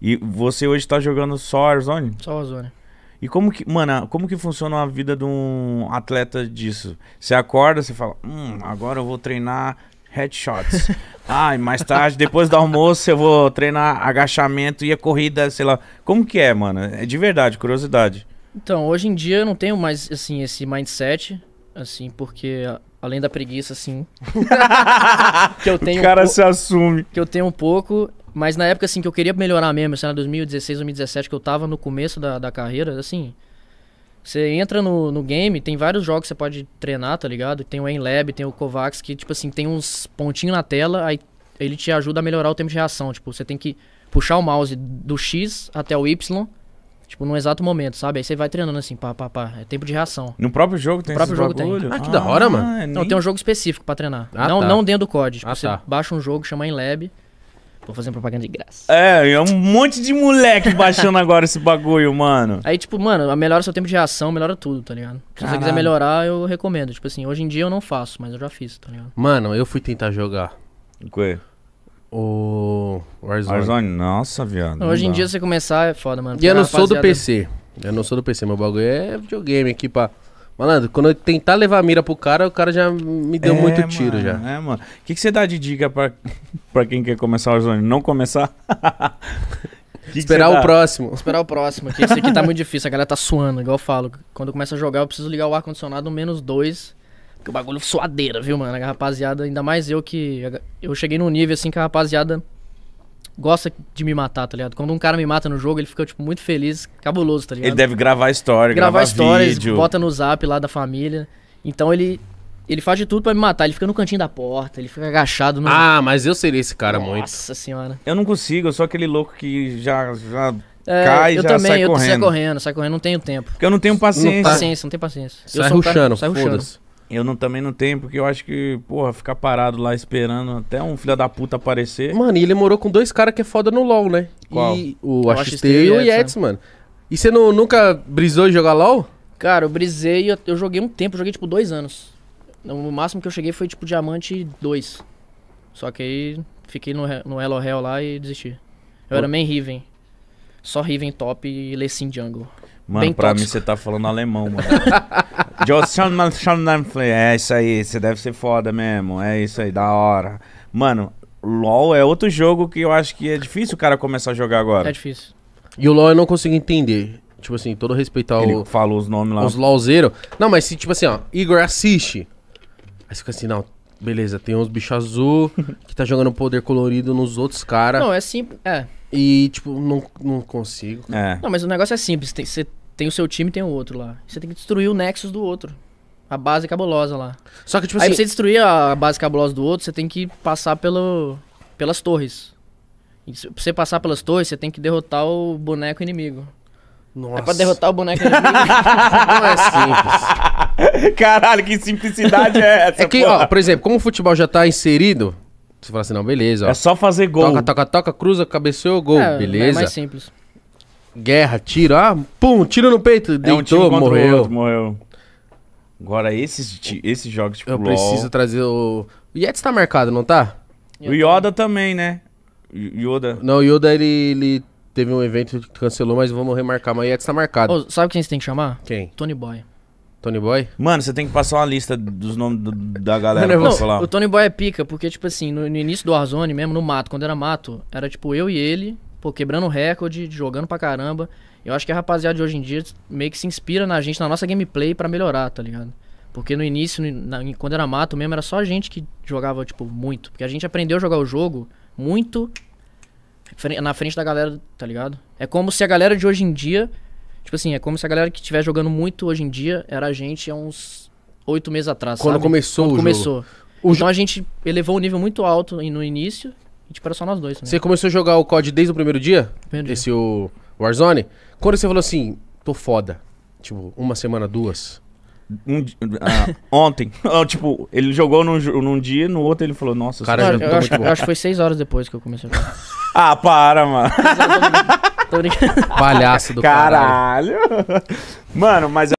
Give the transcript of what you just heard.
E você hoje tá jogando só Warzone? Só Warzone. E como que, mano, como que funciona a vida de um atleta disso? Você acorda, você fala, hum, agora eu vou treinar headshots. Ai, ah, mais tarde, depois do almoço, eu vou treinar agachamento e a corrida, sei lá. Como que é, mano? É de verdade, curiosidade. Então, hoje em dia eu não tenho mais, assim, esse mindset, assim, porque além da preguiça, assim. que eu tenho. O cara um se assume. Que eu tenho um pouco, mas na época, assim, que eu queria melhorar mesmo, sei lá, 2016, 2017, que eu tava no começo da, da carreira, assim... Você entra no, no game, tem vários jogos que você pode treinar, tá ligado? Tem o Enlab, tem o Kovacs, que, tipo assim, tem uns pontinhos na tela, aí ele te ajuda a melhorar o tempo de reação. Tipo, você tem que puxar o mouse do X até o Y, tipo, num exato momento, sabe? Aí você vai treinando assim, pá, pá, pá. É tempo de reação. No próprio jogo tem no próprio jogo tem. Ah, que da hora, ah, mano. nem... Não, tem um jogo específico pra treinar. Ah, não, tá. não dentro do COD. Tipo, ah, você tá. baixa um jogo, chama InLab fazer fazendo propaganda de graça. É, é um monte de moleque baixando agora esse bagulho, mano. Aí, tipo, mano, melhora seu tempo de reação, melhora tudo, tá ligado? Se Caralho. você quiser melhorar, eu recomendo. Tipo assim, hoje em dia eu não faço, mas eu já fiz, tá ligado? Mano, eu fui tentar jogar. O quê? O Warzone. Warzone, nossa, viado. hoje em dá. dia você começar é foda, mano. E eu não sou do PC. Eu não sou do PC, meu bagulho é videogame aqui pra... Malandro, quando eu tentar levar a mira pro cara, o cara já me deu é, muito tiro já. É, mano. O que, que você dá de dica pra, pra quem quer começar o Warzone? Não começar? que Esperar que o próximo. Esperar o próximo, que esse aqui tá muito difícil, a galera tá suando, igual eu falo. Quando começa a jogar, eu preciso ligar o ar-condicionado menos dois. Porque o bagulho é suadeira, viu, mano? A rapaziada, ainda mais eu que. Eu cheguei num nível assim que a rapaziada gosta de me matar, tá ligado? Quando um cara me mata no jogo, ele fica, tipo, muito feliz, cabuloso, tá ligado? Ele deve gravar história, gravar, gravar histórias, vídeo. bota no zap lá da família. Então ele ele faz de tudo para me matar. Ele fica no cantinho da porta, ele fica agachado no... Ah, mas eu seria esse cara Nossa muito. Nossa senhora. Eu não consigo, eu sou aquele louco que já, já é, cai eu já também, sai eu correndo. sai correndo, sai correndo, não tenho tempo. Porque eu não tenho paciência. Não, tá. paciência, não tenho paciência. Sai eu ruxando, sai ruxando. Eu não, também não tenho, porque eu acho que, porra, ficar parado lá esperando até um filho da puta aparecer. Mano, e ele morou com dois caras que é foda no LoL, né? Qual? E o AXT é e o Yetz, mano. E você não, nunca brisou em jogar LoL? Cara, eu brisei, eu, eu joguei um tempo, eu joguei tipo dois anos. O máximo que eu cheguei foi tipo diamante 2. Só que aí fiquei no, no Elo Hell lá e desisti. Eu oh. era main Riven só Riven top e Lessin jungle. Mano, Bem pra tóxico. mim você tá falando alemão, mano. é isso aí, você deve ser foda mesmo. É isso aí, da hora. Mano, LOL é outro jogo que eu acho que é difícil o cara começar a jogar agora. É difícil. E o LOL eu não consigo entender. Tipo assim, todo respeitar Ele o. falou os nomes lá. Os LOLzeiros. Não, mas se, tipo assim, ó, Igor assiste. Aí você fica assim, não, beleza, tem uns bichos azul que tá jogando poder colorido nos outros caras. Não, é simples. É. E, tipo, não, não consigo. É. Não, mas o negócio é simples. você tem o seu time tem o outro lá. Você tem que destruir o nexus do outro. A base cabulosa lá. Só que, tipo Aí assim... você destruir a base cabulosa do outro, você tem que passar pelo, pelas torres. E se, você passar pelas torres, você tem que derrotar o boneco inimigo. Nossa. É pra derrotar o boneco inimigo. não é simples. Caralho, que simplicidade é, é essa, É que, porra? ó, por exemplo, como o futebol já tá inserido você fala assim, não, beleza. Ó. É só fazer gol. Toca, toca, toca, cruza, cabeceou, gol. É, é beleza. É mais simples. Guerra, tiro, ah, pum, tiro no peito, é deitou, um morreu. Outro, morreu. Agora, esses, esses jogos tipo Eu LOL... preciso trazer o... O Yeti tá marcado, não tá? O Yoda também, né? Yoda. Não, o Yoda, ele, ele teve um evento que cancelou, mas vamos remarcar. Mas o Yeti tá marcado. sabe quem você tem que chamar? Quem? Tony Boy. Tony Boy? Mano, você tem que passar uma lista dos nomes do- da galera Não, pra falar. O Tony Boy é pica, porque, tipo assim, no, no início do Warzone mesmo, no mato, quando era mato, era tipo eu e ele, pô, quebrando recorde, jogando pra caramba. Eu acho que a rapaziada de hoje em dia meio que se inspira na gente, na nossa gameplay, pra melhorar, tá ligado? Porque no início, na- quando era mato mesmo, era só a gente que jogava, tipo, muito. Porque a gente aprendeu a jogar o jogo muito na frente da galera, tá ligado? É como se a galera de hoje em dia Tipo assim, é como se a galera que estiver jogando muito hoje em dia era a gente há uns oito meses atrás. Quando sabe? começou Quando o começou. jogo. Então a gente elevou o um nível muito alto no início. A gente era só nós dois. Né? Você começou a jogar o COD desde o primeiro dia? Primeiro Esse dia. o Warzone? Quando você falou assim, tô foda. Tipo, uma semana, duas. Um, ah, ontem. tipo, ele jogou num, num dia, no outro ele falou, nossa, cara, tá cara eu, eu, acho, eu, acho, que foi seis horas depois que eu comecei a jogar. ah, para, mano. Tô brincando. Palhaço do caralho. Caralho. Mano, mas